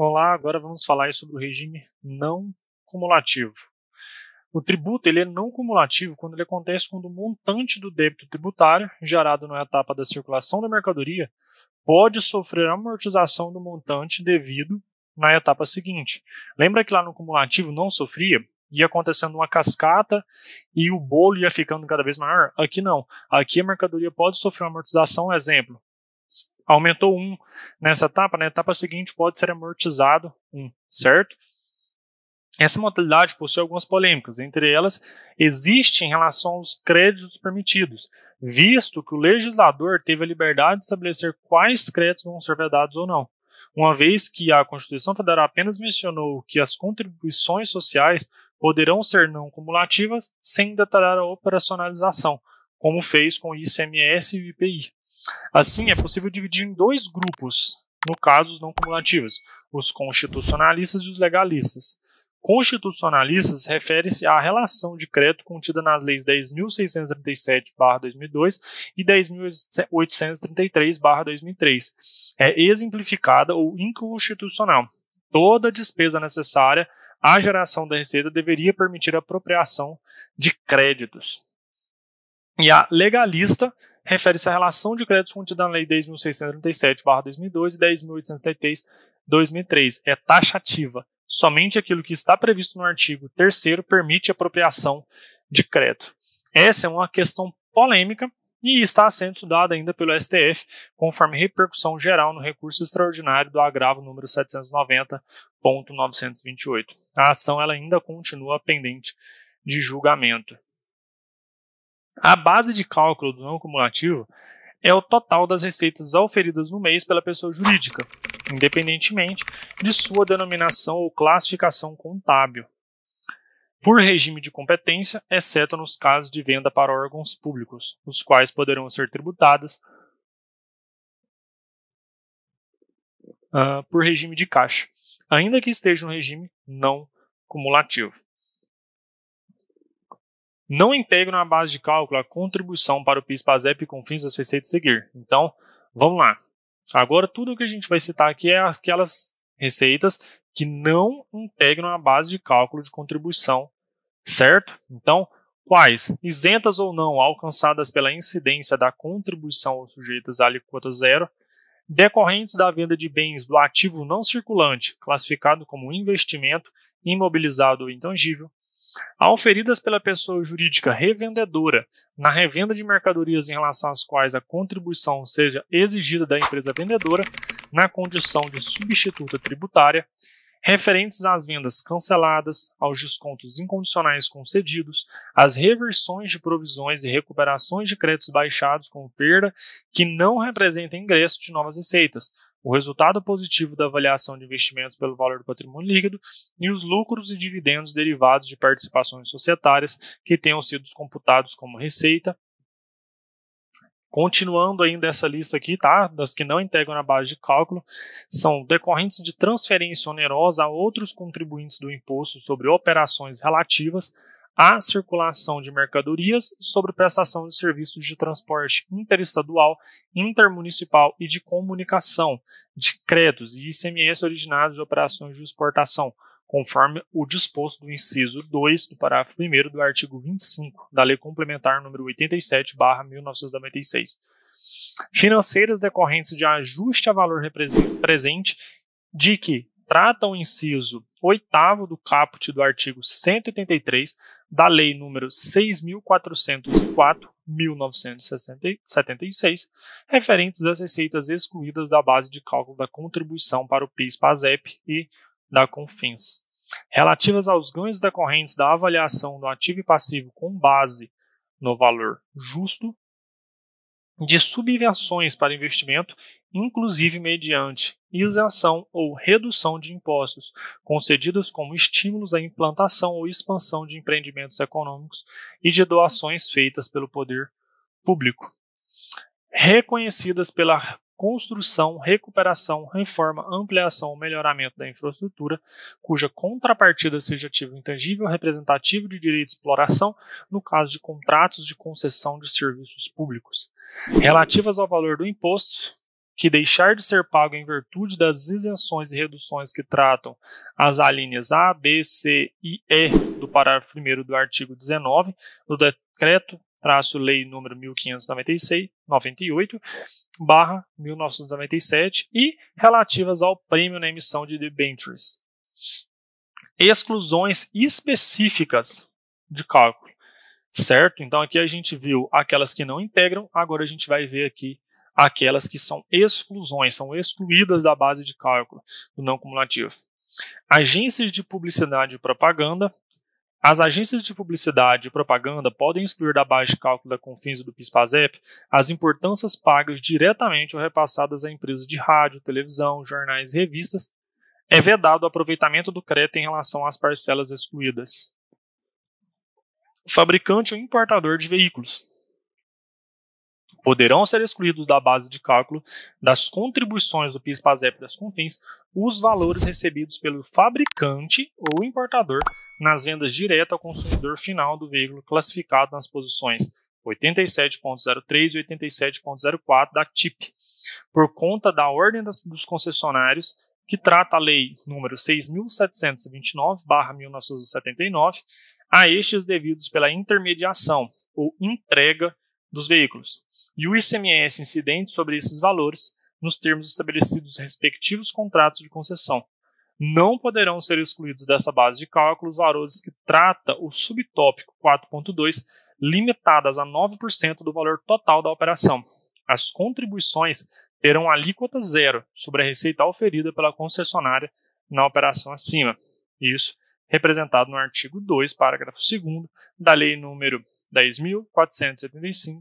Olá, agora vamos falar sobre o regime não cumulativo. O tributo ele é não cumulativo quando ele acontece quando o montante do débito tributário, gerado na etapa da circulação da mercadoria, pode sofrer amortização do montante devido na etapa seguinte. Lembra que lá no cumulativo não sofria? Ia acontecendo uma cascata e o bolo ia ficando cada vez maior? Aqui não. Aqui a mercadoria pode sofrer uma amortização, exemplo, aumentou um nessa etapa, na né? etapa seguinte pode ser amortizado um, certo? Essa modalidade possui algumas polêmicas, entre elas existe em relação aos créditos permitidos, visto que o legislador teve a liberdade de estabelecer quais créditos vão ser vedados ou não. Uma vez que a Constituição Federal apenas mencionou que as contribuições sociais poderão ser não cumulativas sem detalhar a operacionalização, como fez com o ICMS e o IPI. Assim, é possível dividir em dois grupos, no caso os não cumulativos, os constitucionalistas e os legalistas. Constitucionalistas refere-se à relação de crédito contida nas leis 10.637-2002 e 10.833-2003. É exemplificada ou inconstitucional. Toda despesa necessária à geração da receita deveria permitir a apropriação de créditos. E a legalista refere-se à relação de créditos contida na Lei 10.637-2002 e 10.833-2003. É taxativa. Somente aquilo que está previsto no artigo 3 permite apropriação de crédito. Essa é uma questão polêmica e está sendo estudada ainda pelo STF, conforme repercussão geral no recurso extraordinário do agravo número 790.928. A ação ela ainda continua pendente de julgamento. A base de cálculo do não cumulativo é o total das receitas auferidas no mês pela pessoa jurídica, independentemente de sua denominação ou classificação contábil, por regime de competência, exceto nos casos de venda para órgãos públicos, os quais poderão ser tributadas uh, por regime de caixa, ainda que esteja no regime não cumulativo não integram na base de cálculo a contribuição para o PIS-PASEP com fins das receitas seguir. Então, vamos lá. Agora, tudo que a gente vai citar aqui é aquelas receitas que não integram a base de cálculo de contribuição, certo? Então, quais, isentas ou não, alcançadas pela incidência da contribuição ou sujeitas à alíquota zero, decorrentes da venda de bens do ativo não circulante, classificado como investimento, imobilizado ou intangível, aoferidas pela pessoa jurídica revendedora na revenda de mercadorias em relação às quais a contribuição seja exigida da empresa vendedora na condição de substituta tributária, referentes às vendas canceladas, aos descontos incondicionais concedidos, às reversões de provisões e recuperações de créditos baixados com perda que não representem ingresso de novas receitas, o resultado positivo da avaliação de investimentos pelo valor do patrimônio líquido e os lucros e dividendos derivados de participações societárias que tenham sido computados como receita. Continuando ainda essa lista aqui, tá? Das que não integram na base de cálculo, são decorrentes de transferência onerosa a outros contribuintes do imposto sobre operações relativas à circulação de mercadorias sobre prestação de serviços de transporte interestadual, intermunicipal e de comunicação, de créditos e ICMS originados de operações de exportação, conforme o disposto do inciso 2 do parágrafo 1 do artigo 25 da Lei Complementar nº 87/1996. Financeiras decorrentes de ajuste a valor presente de que trata o inciso 8 do caput do artigo 183 da Lei número 6.404, 1976, referentes às receitas excluídas da base de cálculo da contribuição para o PIS-PASEP e da CONFINS, relativas aos ganhos decorrentes da avaliação do ativo e passivo com base no valor justo de subvenções para investimento, inclusive mediante isenção ou redução de impostos, concedidas como estímulos à implantação ou expansão de empreendimentos econômicos e de doações feitas pelo poder público, reconhecidas pela construção, recuperação, reforma, ampliação ou melhoramento da infraestrutura, cuja contrapartida seja ativo intangível representativo de direito de exploração, no caso de contratos de concessão de serviços públicos. Relativas ao valor do imposto, que deixar de ser pago em virtude das isenções e reduções que tratam as alíneas A, B, C e E do parágrafo 1 do artigo 19 do Decreto traço lei número 1596, 98, barra 1997 e relativas ao prêmio na emissão de debentures. Exclusões específicas de cálculo, certo? Então aqui a gente viu aquelas que não integram, agora a gente vai ver aqui aquelas que são exclusões, são excluídas da base de cálculo do não cumulativo. Agências de publicidade e propaganda, as agências de publicidade e propaganda podem excluir da base de cálculo da Confins e do PIS/PASEP as importâncias pagas diretamente ou repassadas a empresas de rádio, televisão, jornais e revistas. É vedado o aproveitamento do crédito em relação às parcelas excluídas. O fabricante ou importador de veículos Poderão ser excluídos da base de cálculo das contribuições do PIS/PASEP das CONFINS os valores recebidos pelo fabricante ou importador nas vendas diretas ao consumidor final do veículo classificado nas posições 87.03 e 87.04 da TIP, por conta da ordem das, dos concessionários que trata a lei número 6729/1979 a estes devidos pela intermediação ou entrega dos veículos, e o ICMS incidente sobre esses valores nos termos estabelecidos nos respectivos contratos de concessão. Não poderão ser excluídos dessa base de cálculo os valores que trata o subtópico 4.2, limitadas a 9% do valor total da operação. As contribuições terão alíquota zero sobre a receita oferida pela concessionária na operação acima. Isso representado no artigo 2, parágrafo 2 da Lei nº 10.485,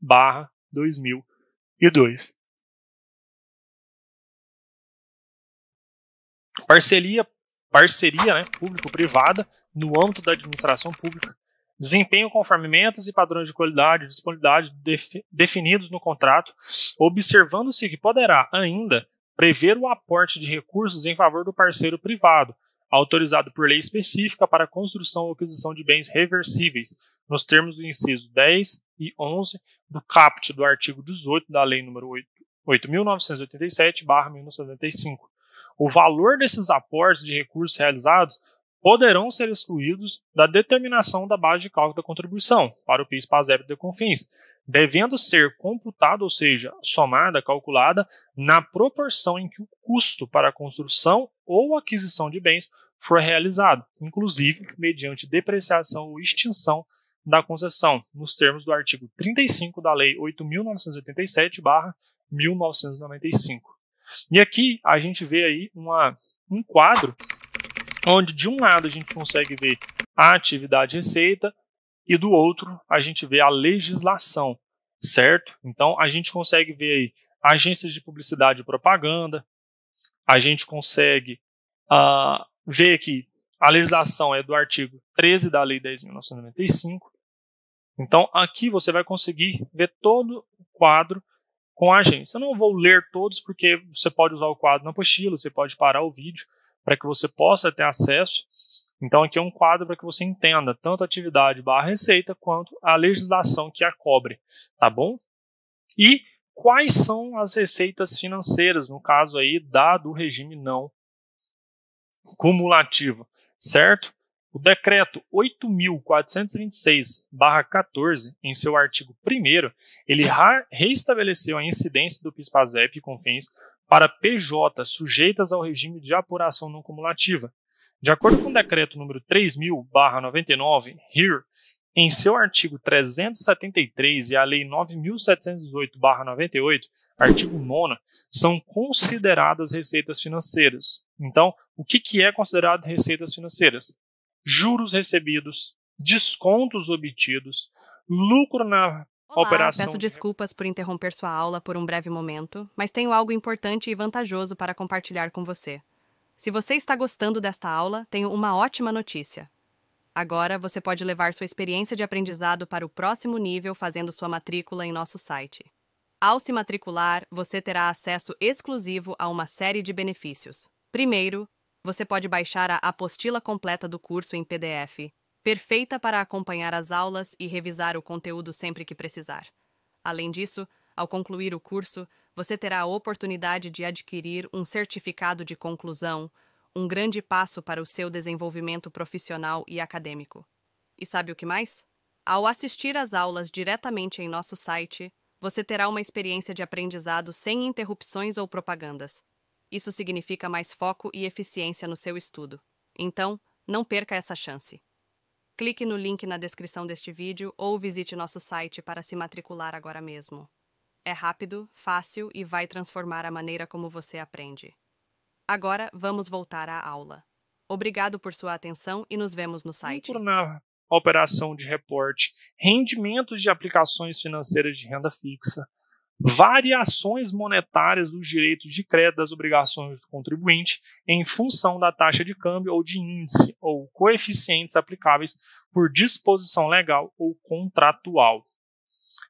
barra 2002. Parceria, parceria né, público-privada no âmbito da administração pública. Desempenho conforme metas e padrões de qualidade e disponibilidade def, definidos no contrato, observando-se que poderá ainda prever o aporte de recursos em favor do parceiro privado, autorizado por lei específica para construção ou aquisição de bens reversíveis, nos termos do inciso 10 2011 do caput do artigo 18 da Lei nº 8987 1975 O valor desses aportes de recursos realizados poderão ser excluídos da determinação da base de cálculo da contribuição para o PIS, PASEP e CONFINS, devendo ser computada, ou seja, somada, calculada, na proporção em que o custo para a construção ou aquisição de bens for realizado, inclusive mediante depreciação ou extinção da concessão, nos termos do artigo 35 da Lei 8.987-1995. E aqui a gente vê aí uma, um quadro onde de um lado a gente consegue ver a atividade receita e do outro a gente vê a legislação, certo? Então a gente consegue ver aí agências de publicidade e propaganda, a gente consegue uh, ver que a legislação é do artigo 13 da Lei 10.995, então, aqui você vai conseguir ver todo o quadro com a agência. Eu não vou ler todos, porque você pode usar o quadro na apostila, você pode parar o vídeo para que você possa ter acesso. Então, aqui é um quadro para que você entenda tanto a atividade barra receita quanto a legislação que a cobre, tá bom? E quais são as receitas financeiras, no caso aí, dado o regime não cumulativo, certo? O decreto 8426/14, em seu artigo 1 ele reestabeleceu a incidência do PIS/PASEP e CONFINS para PJ sujeitas ao regime de apuração não cumulativa. De acordo com o decreto número 3000/99, em seu artigo 373 e a Lei 9.718-98, artigo 9, são consideradas receitas financeiras. Então, o que é considerado receitas financeiras? juros recebidos, descontos obtidos, lucro na Olá, operação. Peço desculpas por interromper sua aula por um breve momento, mas tenho algo importante e vantajoso para compartilhar com você. Se você está gostando desta aula, tenho uma ótima notícia. Agora você pode levar sua experiência de aprendizado para o próximo nível fazendo sua matrícula em nosso site. Ao se matricular, você terá acesso exclusivo a uma série de benefícios. Primeiro, você pode baixar a apostila completa do curso em PDF, perfeita para acompanhar as aulas e revisar o conteúdo sempre que precisar. Além disso, ao concluir o curso, você terá a oportunidade de adquirir um certificado de conclusão, um grande passo para o seu desenvolvimento profissional e acadêmico. E sabe o que mais? Ao assistir às aulas diretamente em nosso site, você terá uma experiência de aprendizado sem interrupções ou propagandas. Isso significa mais foco e eficiência no seu estudo. Então, não perca essa chance. Clique no link na descrição deste vídeo ou visite nosso site para se matricular agora mesmo. É rápido, fácil e vai transformar a maneira como você aprende. Agora, vamos voltar à aula. Obrigado por sua atenção e nos vemos no site. Na operação de reporte, rendimentos de aplicações financeiras de renda fixa, variações monetárias dos direitos de crédito das obrigações do contribuinte em função da taxa de câmbio ou de índice ou coeficientes aplicáveis por disposição legal ou contratual.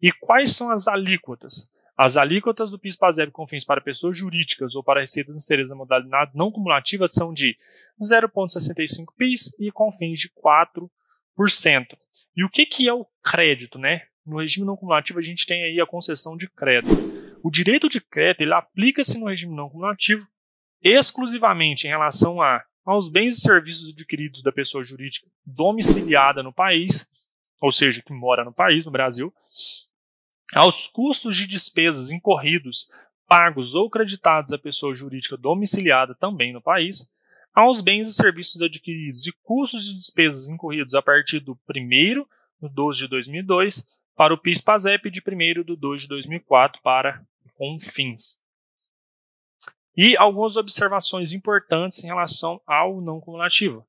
E quais são as alíquotas? As alíquotas do PIS/PASEB com fins para pessoas jurídicas ou para receitas inseridas na modalidade não cumulativa são de 0,65 PIS e com fins de 4%. E o que, que é o crédito, né? No regime não cumulativo, a gente tem aí a concessão de crédito. O direito de crédito ele aplica-se no regime não cumulativo exclusivamente em relação a, aos bens e serviços adquiridos da pessoa jurídica domiciliada no país, ou seja, que mora no país, no Brasil, aos custos de despesas incorridos, pagos ou creditados à pessoa jurídica domiciliada também no país, aos bens e serviços adquiridos e custos e despesas incorridos a partir do 1 de 12 de 2002 para o PIS-PASEP de 1 de 2 de 2004 para Confins. E algumas observações importantes em relação ao não cumulativo.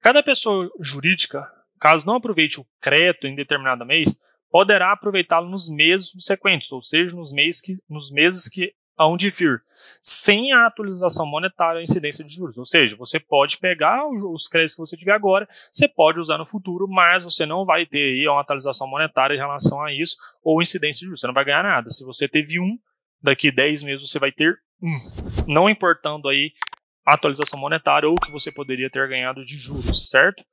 Cada pessoa jurídica, caso não aproveite o crédito em determinado mês, poderá aproveitá-lo nos meses subsequentes, ou seja, nos meses que, nos meses que aonde vir, sem a atualização monetária a incidência de juros. Ou seja, você pode pegar os créditos que você tiver agora, você pode usar no futuro, mas você não vai ter aí uma atualização monetária em relação a isso ou incidência de juros. Você não vai ganhar nada. Se você teve um, daqui 10 meses você vai ter um. Não importando aí a atualização monetária ou o que você poderia ter ganhado de juros, certo?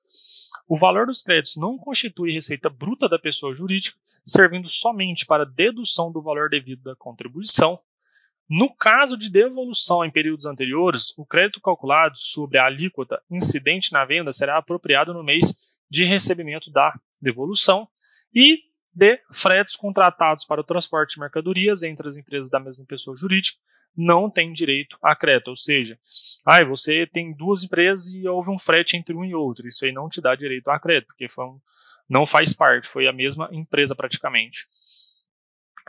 O valor dos créditos não constitui receita bruta da pessoa jurídica, servindo somente para dedução do valor devido da contribuição, no caso de devolução em períodos anteriores, o crédito calculado sobre a alíquota incidente na venda será apropriado no mês de recebimento da devolução e de fretes contratados para o transporte de mercadorias entre as empresas da mesma pessoa jurídica não tem direito a crédito, ou seja, ah, você tem duas empresas e houve um frete entre um e outro, isso aí não te dá direito a crédito, porque um, não faz parte, foi a mesma empresa praticamente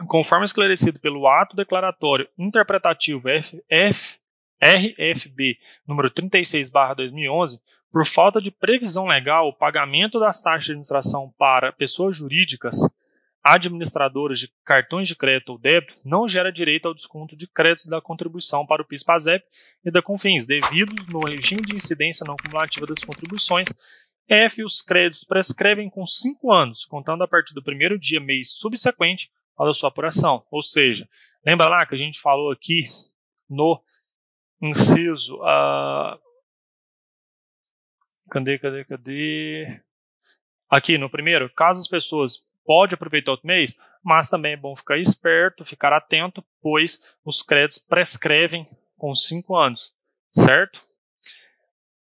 conforme esclarecido pelo ato declaratório interpretativo F, RFB número 36/2011, por falta de previsão legal, o pagamento das taxas de administração para pessoas jurídicas administradoras de cartões de crédito ou débito não gera direito ao desconto de créditos da contribuição para o PIS/PASEP e da CONFINS, devidos no regime de incidência não cumulativa das contribuições F, os créditos prescrevem com cinco anos, contando a partir do primeiro dia mês subsequente ao da sua apuração. Ou seja, lembra lá que a gente falou aqui no inciso. Uh, cadê, cadê, cadê? Aqui no primeiro, caso as pessoas pode aproveitar outro mês, mas também é bom ficar esperto, ficar atento, pois os créditos prescrevem com cinco anos, certo?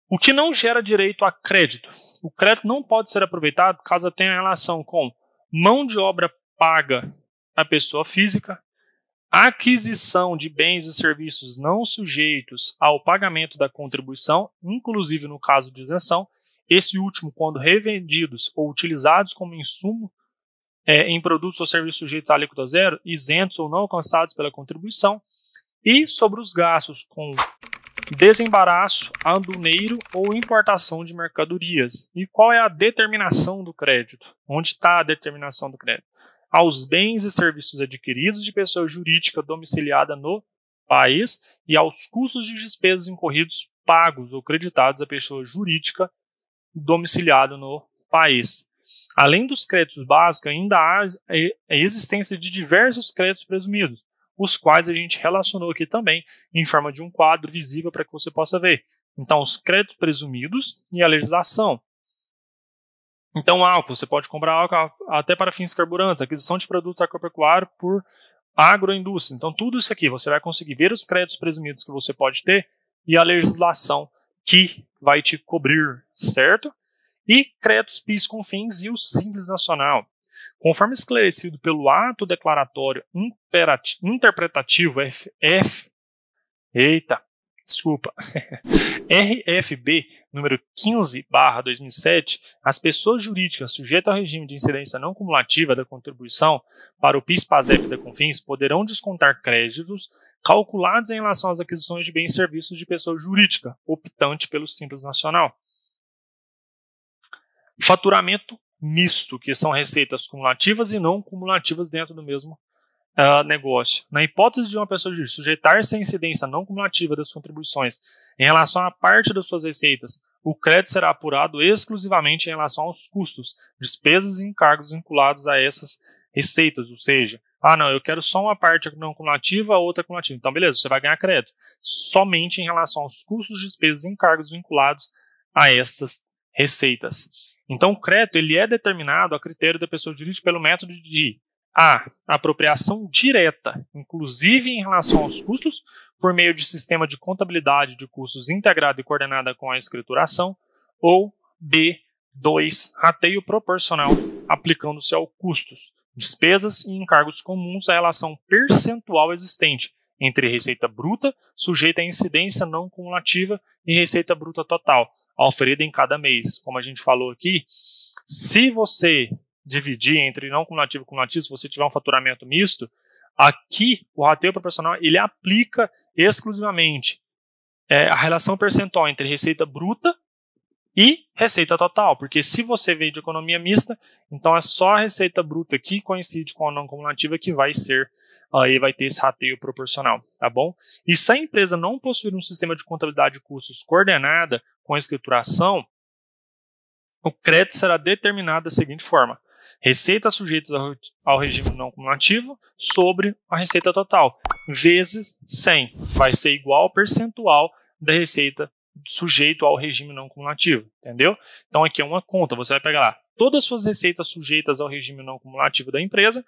O que não gera direito a crédito. O crédito não pode ser aproveitado caso tenha relação com mão de obra paga a pessoa física, aquisição de bens e serviços não sujeitos ao pagamento da contribuição, inclusive no caso de isenção, esse último, quando revendidos ou utilizados como insumo é, em produtos ou serviços sujeitos à alíquota zero, isentos ou não alcançados pela contribuição, e sobre os gastos com desembaraço, aduaneiro ou importação de mercadorias. E qual é a determinação do crédito? Onde está a determinação do crédito? aos bens e serviços adquiridos de pessoa jurídica domiciliada no país e aos custos de despesas incorridos pagos ou creditados à pessoa jurídica domiciliada no país. Além dos créditos básicos, ainda há a existência de diversos créditos presumidos, os quais a gente relacionou aqui também em forma de um quadro visível para que você possa ver. Então, os créditos presumidos e a legislação, então, álcool, você pode comprar álcool até para fins carburantes, aquisição de produtos agropecuários por agroindústria. Então, tudo isso aqui você vai conseguir ver os créditos presumidos que você pode ter e a legislação que vai te cobrir, certo? E créditos PIS com fins e o Simples Nacional. Conforme esclarecido pelo ato declaratório interpretativo FF, eita, desculpa, RFB número 15/2007, as pessoas jurídicas sujeitas ao regime de incidência não cumulativa da contribuição para o PIS/PASEP da Confins poderão descontar créditos calculados em relação às aquisições de bens e serviços de pessoa jurídica, optante pelo Simples Nacional. Faturamento misto, que são receitas cumulativas e não cumulativas dentro do mesmo uh, negócio. Na hipótese de uma pessoa jurídica sujeitar-se à incidência não cumulativa das contribuições em relação à parte das suas receitas, o crédito será apurado exclusivamente em relação aos custos, despesas e encargos vinculados a essas receitas, ou seja, ah, não, eu quero só uma parte não cumulativa, outra cumulativa. Então, beleza, você vai ganhar crédito. Somente em relação aos custos, despesas e encargos vinculados a essas receitas. Então, o crédito ele é determinado a critério da pessoa jurídica pelo método de a. Apropriação direta, inclusive em relação aos custos, por meio de sistema de contabilidade de custos integrado e coordenada com a escrituração. Ou B. 2. Rateio proporcional, aplicando-se ao custos, despesas e encargos comuns à relação percentual existente entre receita bruta, sujeita à incidência não cumulativa, e receita bruta total, oferida em cada mês. Como a gente falou aqui, se você dividir entre não cumulativo e cumulativo, se você tiver um faturamento misto, aqui o rateio proporcional ele aplica exclusivamente é, a relação percentual entre receita bruta e receita total, porque se você vem de economia mista, então é só a receita bruta que coincide com a não cumulativa que vai ser aí vai ter esse rateio proporcional, tá bom? E se a empresa não possuir um sistema de contabilidade de custos coordenada com a escrituração, o crédito será determinado da seguinte forma: receitas sujeitas ao regime não cumulativo sobre a receita total, vezes 100, vai ser igual ao percentual da receita sujeito ao regime não cumulativo, entendeu? Então aqui é uma conta, você vai pegar lá todas as suas receitas sujeitas ao regime não cumulativo da empresa,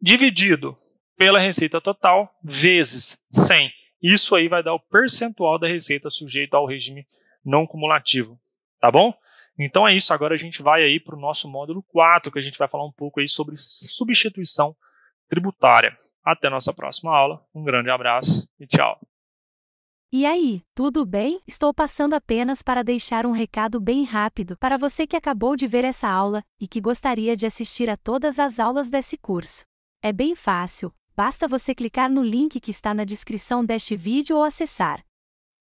dividido pela receita total, vezes 100. Isso aí vai dar o percentual da receita sujeita ao regime não cumulativo, tá bom? Então é isso, agora a gente vai aí para o nosso módulo 4, que a gente vai falar um pouco aí sobre substituição tributária. Até nossa próxima aula, um grande abraço e tchau. E aí, tudo bem? Estou passando apenas para deixar um recado bem rápido para você que acabou de ver essa aula e que gostaria de assistir a todas as aulas desse curso. É bem fácil, basta você clicar no link que está na descrição deste vídeo ou acessar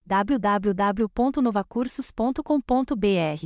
www.novacursos.com.br.